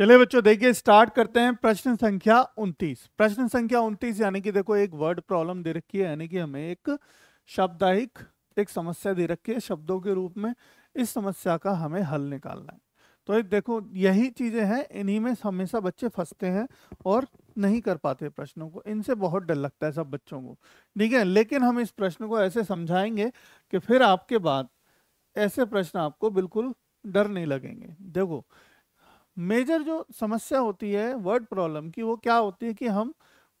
चलिए बच्चों देखिए स्टार्ट करते हैं प्रश्न संख्या 29 प्रश्न संख्या 29 यानी कि देखो एक वर्ड प्रॉब्लम दे रखी है यानी कि हमें एक शब्दाहिक एक समस्या दे रखी है शब्दों के रूप में इस समस्या का हमें हल निकालना है तो एक देखो यही चीजें हैं इन्हीं में हमेशा बच्चे फंसते हैं और नहीं कर पाते प्रश्नों को इनसे बहुत डर लगता है सब बच्चों को ठीक है लेकिन हम इस प्रश्न को ऐसे समझाएंगे कि फिर आपके बाद ऐसे प्रश्न आपको बिल्कुल डर नहीं लगेंगे देखो मेजर जो समस्या होती है वर्ड प्रॉब्लम की वो क्या होती है कि हम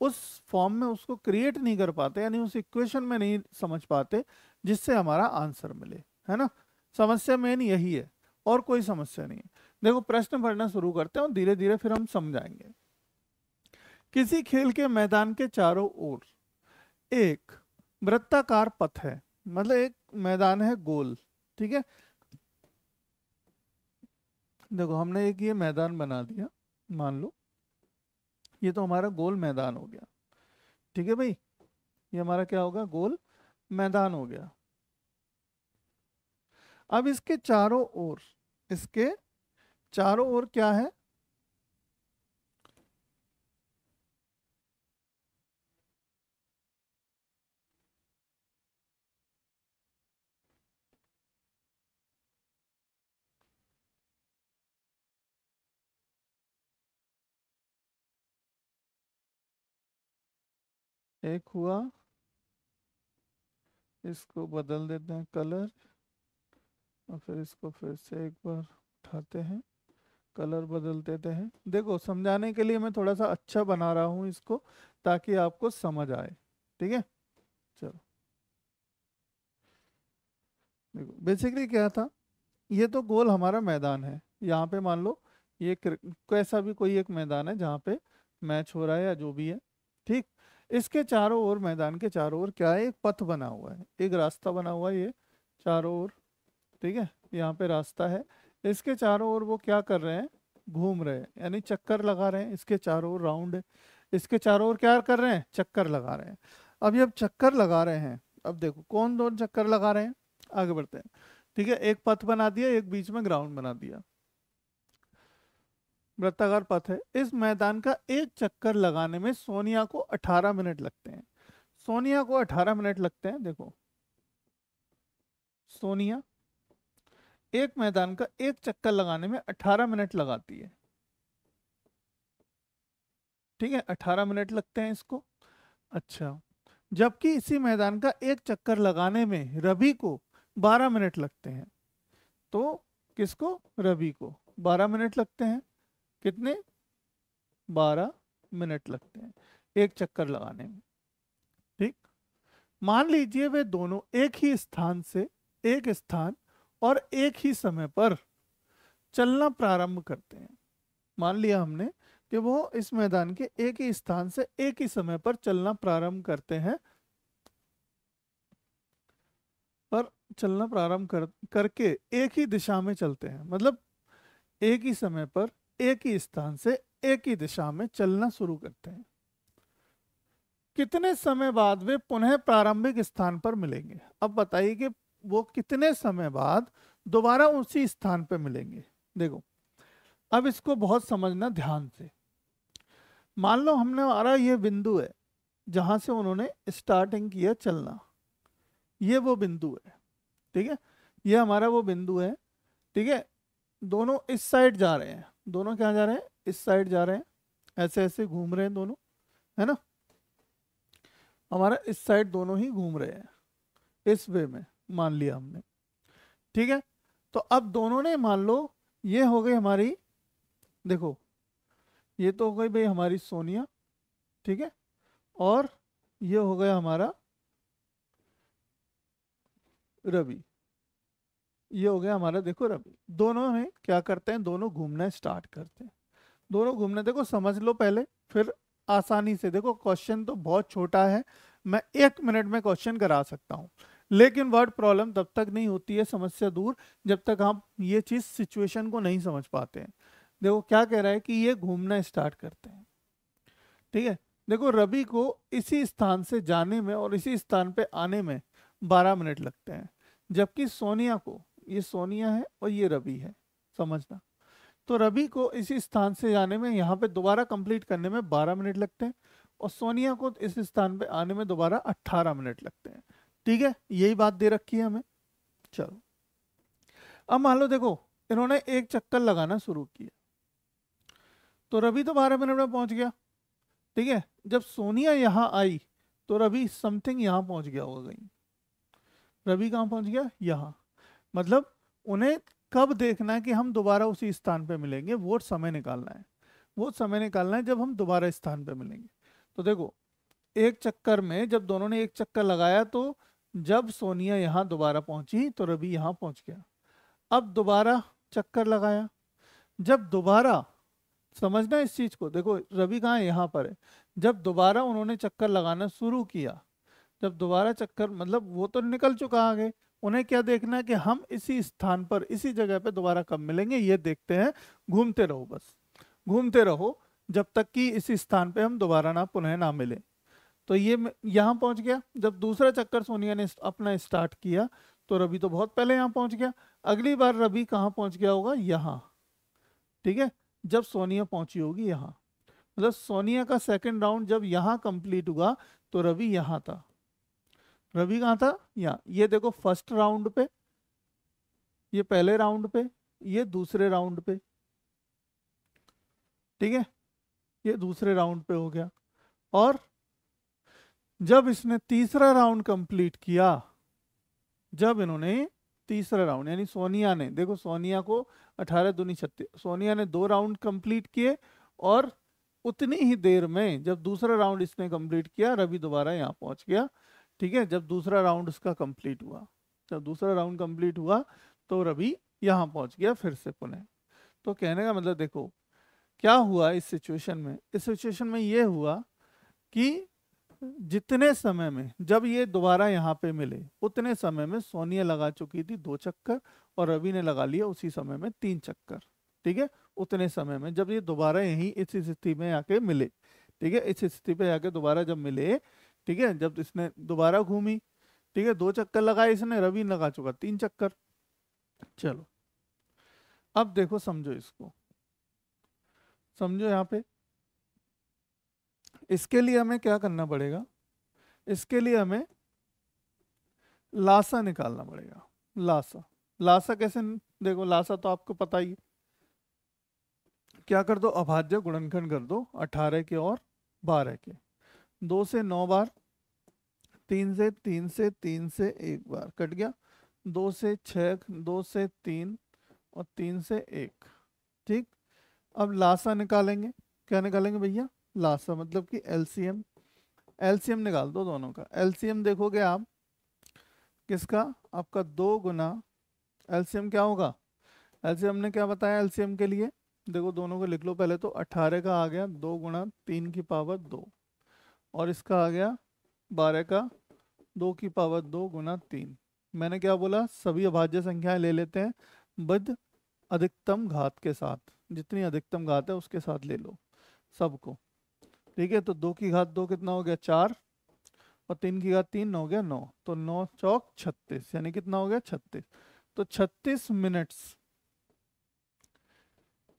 उस फॉर्म में उसको क्रिएट नहीं कर पाते यानी उस इक्वेशन में नहीं समझ पाते जिससे हमारा आंसर मिले है ना समस्या मेन यही है और कोई समस्या नहीं है देखो प्रश्न पढ़ना शुरू करते हैं और धीरे धीरे फिर हम समझाएंगे किसी खेल के मैदान के चारों ओर एक वृत्ताकार पथ है मतलब एक मैदान है गोल ठीक है देखो हमने एक ये मैदान बना दिया मान लो ये तो हमारा गोल मैदान हो गया ठीक है भाई ये हमारा क्या होगा गोल मैदान हो गया अब इसके चारों ओर इसके चारों ओर क्या है एक हुआ इसको बदल देते हैं कलर और फिर इसको फिर से एक बार उठाते हैं कलर बदल देते हैं देखो समझाने के लिए मैं थोड़ा सा अच्छा बना रहा हूँ इसको ताकि आपको समझ आए ठीक है चलो देखो बेसिकली क्या था ये तो गोल हमारा मैदान है यहाँ पे मान लो ये कैसा भी कोई एक मैदान है जहाँ पे मैच हो रहा है या जो भी है ठीक इसके चारों ओर मैदान के चारों ओर क्या है एक पथ बना हुआ है एक रास्ता बना हुआ है ये चारों ओर ठीक है यहाँ पे रास्ता है इसके चारों ओर वो क्या कर रहे हैं घूम रहे हैं यानी चक्कर लगा रहे हैं इसके चारों ओर राउंड इसके चारों ओर क्या कर रहे हैं चक्कर लगा रहे हैं अब ये चक्कर लगा रहे हैं अब देखो कौन दोनों चक्कर लगा रहे हैं आगे बढ़ते हैं ठीक है एक पथ बना दिया एक बीच में ग्राउंड बना दिया वृत्ताकार पथ है इस मैदान का एक चक्कर लगाने में सोनिया को 18 मिनट लगते हैं सोनिया को 18 मिनट लगते हैं देखो सोनिया एक मैदान का एक चक्कर लगाने में 18 मिनट लगाती है ठीक है 18 मिनट लगते हैं इसको अच्छा जबकि इसी मैदान का एक चक्कर लगाने में रवि को 12 मिनट लगते हैं तो किसको रवि को 12 मिनट लगते हैं कितने बारह मिनट लगते हैं एक चक्कर लगाने में ठीक मान लीजिए वे दोनों एक ही स्थान से एक स्थान और एक ही समय पर चलना प्रारंभ करते हैं मान लिया हमने कि वो इस मैदान के एक ही स्थान से एक ही समय पर चलना प्रारंभ करते हैं पर चलना प्रारंभ कर करके एक ही दिशा में चलते हैं मतलब एक ही समय पर एक ही स्थान से एक ही दिशा में चलना शुरू करते हैं कितने समय बाद वे पुनः प्रारंभिक स्थान पर मिलेंगे अब बताइए कि वो कितने समय बाद दोबारा उसी स्थान पर मिलेंगे देखो अब इसको बहुत समझना ध्यान से मान लो हमने हमारा ये बिंदु है जहां से उन्होंने स्टार्टिंग किया चलना ये वो बिंदु है ठीक है ये हमारा वो बिंदु है ठीक है दोनों इस साइड जा रहे हैं दोनों क्या जा रहे हैं इस साइड जा रहे हैं ऐसे ऐसे घूम रहे हैं दोनों है ना हमारा इस साइड दोनों ही घूम रहे हैं इस वे में मान लिया हमने ठीक है तो अब दोनों ने मान लो ये हो गई हमारी देखो ये तो हो गई भाई हमारी सोनिया ठीक है और ये हो गया हमारा रवि ये हो गया हमारा देखो रवि दोनों में क्या करते हैं दोनों घूमना स्टार्ट करते हैं दोनों घूमने देखो समझ लो पहले फिर आसानी से देखो क्वेश्चन तो बहुत छोटा है मैं एक मिनट में क्वेश्चन करा सकता हूँ लेकिन वर्ड प्रॉब्लम तब तक नहीं होती है समस्या दूर जब तक हम ये चीज़ सिचुएशन को नहीं समझ पाते हैं देखो क्या कह रहा है कि ये घूमना स्टार्ट करते हैं ठीक है देखो रवि को इसी स्थान से जाने में और इसी स्थान पे आने में 12 मिनट लगते हैं जबकि सोनिया को ये सोनिया है और ये रवि है समझना तो रवि को इसी स्थान से जाने में यहाँ पे दोबारा कंप्लीट करने में 12 मिनट लगते हैं और सोनिया को इस स्थान पे आने में दोबारा 18 मिनट लगते हैं ठीक है यही बात दे रखी है हमें चलो अब मान लो देखो इन्होंने एक चक्कर लगाना शुरू किया तो रवि तो बारह मिनट में पहुंच गया ठीक है जब सोनिया यहाँ आई तो रवि समथिंग यहाँ पहुंच गया होगा कहीं रवि कहाँ पहुंच गया यहाँ मतलब उन्हें कब देखना है कि हम दोबारा उसी स्थान पर मिलेंगे वो समय निकालना है वो समय निकालना है जब हम दोबारा स्थान पर मिलेंगे तो देखो एक चक्कर में जब दोनों ने एक चक्कर लगाया तो जब सोनिया यहाँ दोबारा पहुंची तो रवि यहाँ पहुंच गया अब दोबारा चक्कर लगाया जब दोबारा समझना इस चीज को देखो रवि कहाँ यहाँ पर है जब दोबारा उन्होंने चक्कर लगाना शुरू किया जब दोबारा चक्कर मतलब वो तो निकल चुका आगे उन्हें क्या देखना है कि हम इसी स्थान पर इसी जगह पे दोबारा कब मिलेंगे ये देखते हैं घूमते रहो बस घूमते रहो जब तक कि इसी स्थान पे हम दोबारा ना पुनः ना मिले तो ये यहाँ पहुंच गया जब दूसरा चक्कर सोनिया ने अपना स्टार्ट किया तो रवि तो बहुत पहले यहाँ पहुंच गया अगली बार रवि कहाँ पहुंच गया होगा यहाँ ठीक है जब सोनिया पहुंची होगी यहाँ मतलब सोनिया का सेकंड राउंड जब यहाँ कंप्लीट हुआ तो रवि यहाँ था रवि कहाँ था यहाँ ये देखो फर्स्ट राउंड पे ये पहले राउंड पे ये दूसरे राउंड पे ठीक है ये दूसरे राउंड पे हो गया और जब इसने तीसरा राउंड कंप्लीट किया जब इन्होंने तीसरा राउंड यानी सोनिया ने देखो सोनिया को अठारह दूनी छत्तीस सोनिया ने दो राउंड कंप्लीट किए और उतनी ही देर में जब दूसरा राउंड इसने कंप्लीट किया रवि दोबारा यहां पहुंच गया ठीक है जब दूसरा राउंड उसका कंप्लीट हुआ जब दूसरा राउंड कंप्लीट हुआ तो रवि यहाँ पहुंच गया फिर से पुनः तो कहने का मतलब देखो क्या हुआ इस सिचुएशन में इस सिचुएशन में ये हुआ कि जितने समय में जब ये दोबारा यहाँ पे मिले उतने समय में सोनिया लगा चुकी थी दो चक्कर और रवि ने लगा लिया उसी समय में तीन चक्कर ठीक है उतने समय में जब ये दोबारा यहीं इस स्थिति में आके मिले ठीक है इस स्थिति पे आके दोबारा जब मिले ठीक है जब इसने दोबारा घूमी ठीक है दो चक्कर लगाए इसने रवि लगा चुका तीन चक्कर चलो अब देखो समझो इसको समझो यहाँ पे इसके लिए हमें क्या करना पड़ेगा इसके लिए हमें लासा निकालना पड़ेगा लासा लासा कैसे देखो लासा तो आपको पता ही क्या कर दो अभाज्य गुणनखंड कर दो अठारह के और बारह के दो से नौ बार तीन से तीन से तीन से एक बार कट गया दो से छ दो से तीन और तीन से एक ठीक अब लासा निकालेंगे क्या निकालेंगे भैया लासा मतलब कि एलसीएम एलसीएम निकाल दो दोनों का एलसीएम देखोगे आप किसका आपका दो गुना एलसीएम क्या होगा एलसीएम ने क्या बताया एलसीएम के लिए देखो दोनों को लिख लो पहले तो अट्ठारह का आ गया दो गुना तीन की पावर दो और इसका आ गया बारह का दो की पावर दो गुना तीन मैंने क्या बोला सभी अभाज्य संख्याएं ले लेते हैं बद अधिकतम घात के साथ जितनी अधिकतम घात है उसके साथ ले लो सबको ठीक है तो दो की घात दो कितना हो गया चार और तीन की घात तीन हो गया नौ तो नौ चौक छत्तीस यानी कितना हो गया छत्तीस तो छत्तीस मिनट्स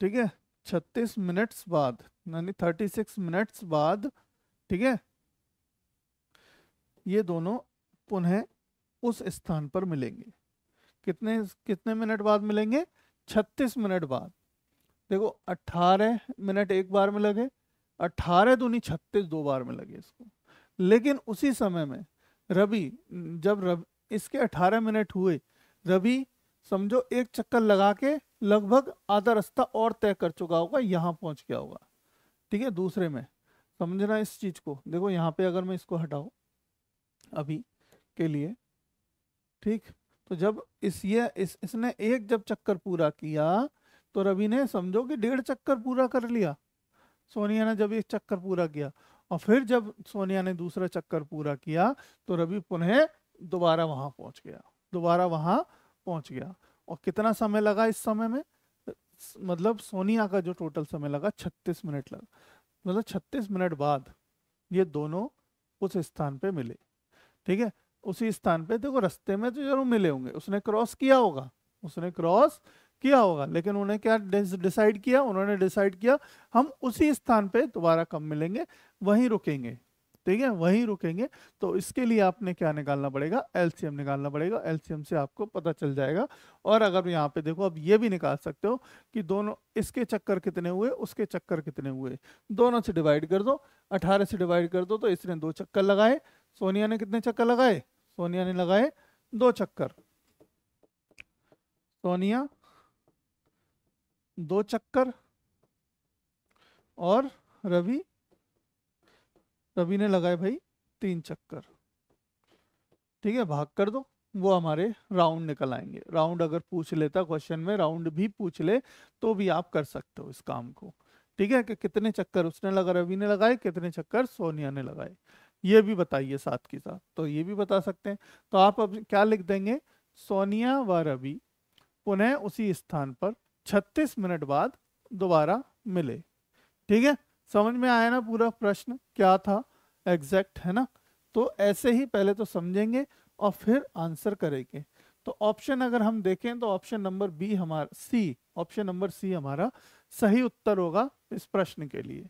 ठीक है छत्तीस मिनट्स बाद यानी थर्टी सिक्स मिनट्स बाद ठीक है ये दोनों पुनः उस स्थान पर मिलेंगे कितने कितने मिनट बाद मिलेंगे 36 मिनट बाद देखो 18 मिनट एक बार में लगे 18 दूनी 36 दो बार में लगे इसको लेकिन उसी समय में रवि जब रवि इसके 18 मिनट हुए रवि समझो एक चक्कर लगा के लगभग आधा रास्ता और तय कर चुका होगा यहाँ पहुंच गया होगा ठीक है दूसरे में समझना इस चीज़ को देखो यहाँ पे अगर मैं इसको हटाऊ अभी के लिए ठीक तो जब इस ये इस इसने एक जब चक्कर पूरा किया तो रवि ने समझो कि डेढ़ चक्कर पूरा कर लिया सोनिया ने जब एक चक्कर पूरा किया और फिर जब सोनिया ने दूसरा चक्कर पूरा किया तो रवि पुनः दोबारा वहां पहुंच गया दोबारा वहां पहुंच गया और कितना समय लगा इस समय में मतलब सोनिया का जो टोटल समय लगा छत्तीस मिनट लगा मतलब 36 मिनट बाद ये दोनों उस स्थान पे मिले ठीक है उसी स्थान पे देखो रास्ते में तो जरूर मिले होंगे उसने क्रॉस किया होगा उसने क्रॉस किया होगा लेकिन उन्हें क्या डिसाइड किया उन्होंने डिसाइड किया हम उसी स्थान पे दोबारा कब मिलेंगे वहीं रुकेंगे ठीक है वहीं रुकेंगे तो इसके लिए आपने क्या निकालना पड़ेगा एलसीएम निकालना पड़ेगा एलसीएम से आपको पता चल जाएगा और अगर यहाँ पे देखो अब ये भी निकाल सकते हो कि दोनों इसके चक्कर कितने हुए उसके चक्कर कितने हुए दोनों से डिवाइड कर दो अठारह से डिवाइड कर दो तो इसने दो चक्कर लगाए सोनिया ने कितने चक्कर लगाए सोनिया ने लगाए दो चक्कर सोनिया दो चक्कर और रवि सभी ने लगाए भाई तीन चक्कर ठीक है भाग कर दो वो हमारे राउंड निकल आएंगे राउंड अगर पूछ लेता क्वेश्चन में राउंड भी पूछ ले तो भी आप कर सकते हो इस काम को ठीक है कि कितने चक्कर उसने लगा रवि ने लगाए कितने चक्कर सोनिया ने लगाए ये भी बताइए साथ की साथ तो ये भी बता सकते हैं तो आप अब क्या लिख देंगे सोनिया व रवि पुनः उसी स्थान पर 36 मिनट बाद दोबारा मिले ठीक है समझ में आया ना पूरा प्रश्न क्या था एग्जैक्ट है ना तो ऐसे ही पहले तो समझेंगे और फिर आंसर करेंगे तो ऑप्शन अगर हम देखें तो ऑप्शन नंबर बी हमारा सी ऑप्शन नंबर सी हमारा सही उत्तर होगा इस प्रश्न के लिए